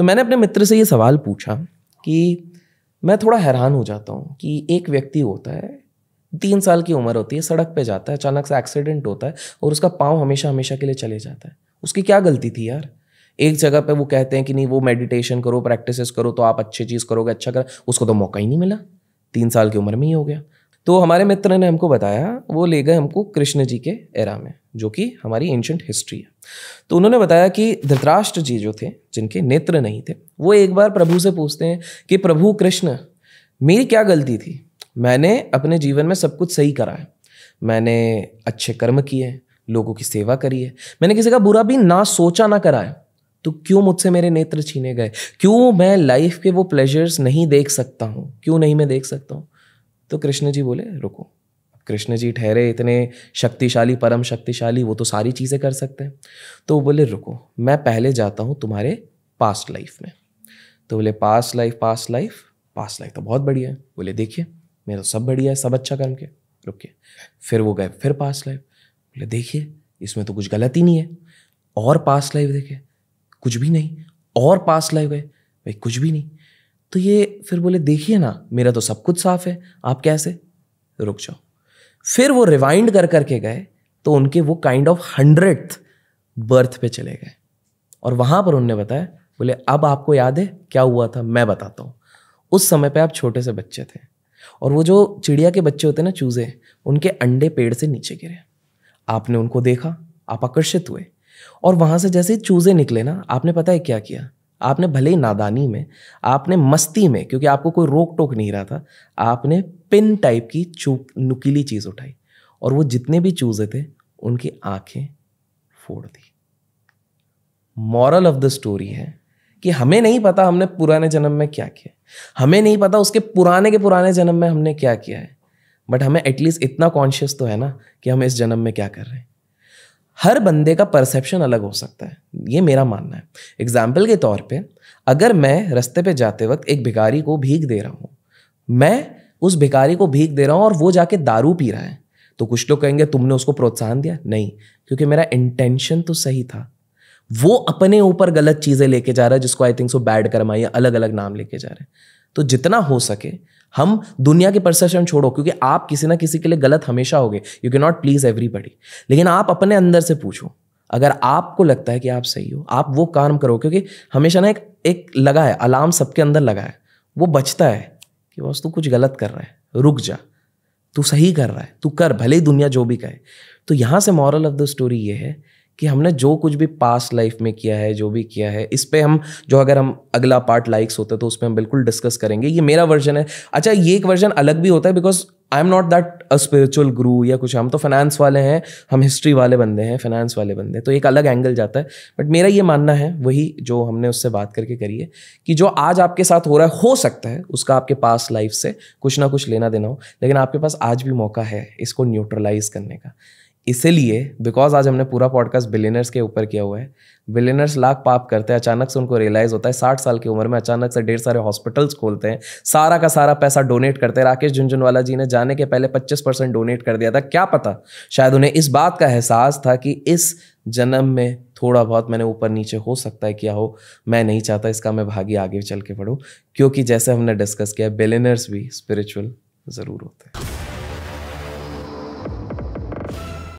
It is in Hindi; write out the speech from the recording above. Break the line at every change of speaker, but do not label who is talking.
तो मैंने अपने मित्र से ये सवाल पूछा कि मैं थोड़ा हैरान हो जाता हूँ कि एक व्यक्ति होता है तीन साल की उम्र होती है सड़क पे जाता है अचानक से एक्सीडेंट होता है और उसका पाँव हमेशा हमेशा के लिए चले जाता है उसकी क्या गलती थी यार एक जगह पे वो कहते हैं कि नहीं वो मेडिटेशन करो प्रैक्टिसेस करो तो आप अच्छी चीज़ करोगे अच्छा कर उसको तो मौका ही नहीं मिला तीन साल की उम्र में ही हो गया तो हमारे मित्र ने हमको बताया वो ले गए हमको कृष्ण जी के एरा में जो कि हमारी एंशंट हिस्ट्री है तो उन्होंने बताया कि धृतराष्ट्र जी जो थे जिनके नेत्र नहीं थे वो एक बार प्रभु से पूछते हैं कि प्रभु कृष्ण मेरी क्या गलती थी मैंने अपने जीवन में सब कुछ सही करा है मैंने अच्छे कर्म किए लोगों की सेवा करी है मैंने किसी का बुरा भी ना सोचा ना करा है तो क्यों मुझसे मेरे नेत्र छीने गए क्यों मैं लाइफ के वो प्लेजर्स नहीं देख सकता हूँ क्यों नहीं मैं देख सकता हूँ तो कृष्ण जी बोले रुको कृष्ण जी ठहरे इतने शक्तिशाली परम शक्तिशाली वो तो सारी चीज़ें कर सकते हैं तो वो बोले रुको मैं पहले जाता हूँ तुम्हारे पास्ट लाइफ में तो बोले past life past life past life तो बहुत बढ़िया है बोले देखिए मेरा तो सब बढ़िया है सब अच्छा कर्म के रुकिए फिर वो गए फिर पास्ट लाइफ बोले देखिए इसमें तो कुछ गलत ही नहीं है और पास्ट लाइफ देखे कुछ भी नहीं और पास्ट लाइफ गए भाई कुछ भी नहीं तो ये फिर बोले देखिए ना मेरा तो सब कुछ साफ है आप कैसे रुक जाओ फिर वो रिवाइंड कर करके गए तो उनके वो काइंड ऑफ हंड्रेड बर्थ पे चले गए और वहां पर उनने बताया बोले अब आपको याद है क्या हुआ था मैं बताता हूँ उस समय पे आप छोटे से बच्चे थे और वो जो चिड़िया के बच्चे होते ना चूजे उनके अंडे पेड़ से नीचे गिरे आपने उनको देखा आप आकर्षित हुए और वहां से जैसे चूजे निकले ना आपने पता है क्या किया आपने भले ही नादानी में आपने मस्ती में क्योंकि आपको कोई रोक टोक नहीं रहा था आपने पिन टाइप की चूक नुकीली चीज़ उठाई और वो जितने भी चूजे थे उनकी आंखें फोड़ दी मॉरल ऑफ द स्टोरी है कि हमें नहीं पता हमने पुराने जन्म में क्या किया हमें नहीं पता उसके पुराने के पुराने जन्म में हमने क्या किया है बट हमें एटलीस्ट इतना कॉन्शियस तो है ना कि हम इस जन्म में क्या कर रहे हैं हर बंदे का परसेप्शन अलग हो सकता है ये मेरा मानना है एग्जाम्पल के तौर पे अगर मैं रास्ते पे जाते वक्त एक भिखारी को भीख दे रहा हूँ मैं उस भिखारी को भीख दे रहा हूँ और वो जाके दारू पी रहा है तो कुछ लोग कहेंगे तुमने उसको प्रोत्साहन दिया नहीं क्योंकि मेरा इंटेंशन तो सही था वो अपने ऊपर गलत चीज़ें लेके जा रहा है जिसको I think so bad karma या अलग अलग नाम लेके जा रहे हैं तो जितना हो सके हम दुनिया के परसेप्शन छोड़ो क्योंकि आप किसी ना किसी के लिए गलत हमेशा हो गए यू के नॉट प्लीज एवरीबडी लेकिन आप अपने अंदर से पूछो अगर आपको लगता है कि आप सही हो आप वो काम करो क्योंकि हमेशा ना एक एक लगा है अलार्म सबके अंदर लगा है वो बचता है कि बस तू कुछ गलत कर रहा है रुक जा तू सही कर रहा है तू कर भले ही दुनिया जो भी कहे तो यहाँ से मॉरल ऑफ द स्टोरी ये है कि हमने जो कुछ भी पास्ट लाइफ में किया है जो भी किया है इस पर हम जो अगर हम अगला पार्ट लाइक्स होता है तो उस पर हम बिल्कुल डिस्कस करेंगे ये मेरा वर्जन है अच्छा ये एक वर्जन अलग भी होता है because I am not that a spiritual guru या कुछ हम तो फाइनेंस वाले हैं हम हिस्ट्री वाले बंदे हैं फाइनेंस वाले बंदे हैं तो एक अलग एंगल जाता है बट मेरा ये मानना है वही जो हमने उससे बात करके करी है कि जो आज आपके साथ हो रहा है हो सकता है उसका आपके पास लाइफ से कुछ ना कुछ लेना देना हो लेकिन आपके पास आज भी मौका है इसको न्यूट्रलाइज करने का इसीलिए बिकॉज आज हमने पूरा पॉडकास्ट बिलियनर्स के ऊपर किया हुआ है बिलियनर्स लाख पाप करते हैं अचानक से उनको रियलाइज होता है साठ साल की उम्र में अचानक से ढेर सारे हॉस्पिटल्स खोलते हैं सारा का सारा पैसा डोनेट करते हैं राकेश झुंझुनवाला जी ने जाने के पहले पच्चीस परसेंट डोनेट कर दिया था क्या पता शायद उन्हें इस बात का एहसास था कि इस जन्म में थोड़ा बहुत मैंने ऊपर नीचे हो सकता है किया हो मैं नहीं चाहता इसका मैं भागी आगे चल के पढ़ूँ क्योंकि जैसे हमने डिस्कस किया बिलियनर्स भी स्पिरिचुअल ज़रूर होते हैं